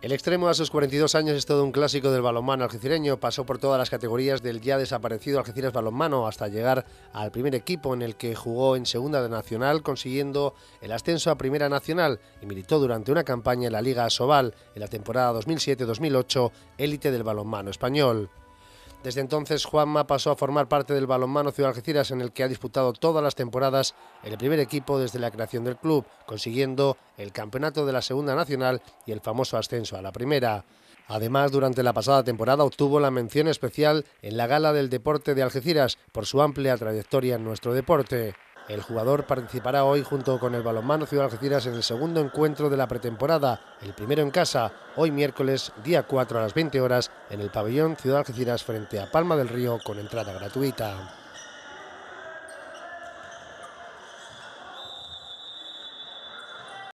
El extremo a sus 42 años es todo un clásico del balonmano algecireño, pasó por todas las categorías del ya desaparecido Algeciras Balonmano hasta llegar al primer equipo en el que jugó en Segunda de Nacional consiguiendo el ascenso a Primera Nacional y militó durante una campaña en la Liga Sobal en la temporada 2007-2008 élite del balonmano español. Desde entonces, Juanma pasó a formar parte del balonmano Ciudad Algeciras, en el que ha disputado todas las temporadas en el primer equipo desde la creación del club, consiguiendo el campeonato de la Segunda Nacional y el famoso ascenso a la Primera. Además, durante la pasada temporada obtuvo la mención especial en la Gala del Deporte de Algeciras por su amplia trayectoria en nuestro deporte. El jugador participará hoy junto con el balonmano Ciudad Algeciras en el segundo encuentro de la pretemporada, el primero en casa, hoy miércoles, día 4 a las 20 horas, en el pabellón Ciudad Algeciras frente a Palma del Río con entrada gratuita.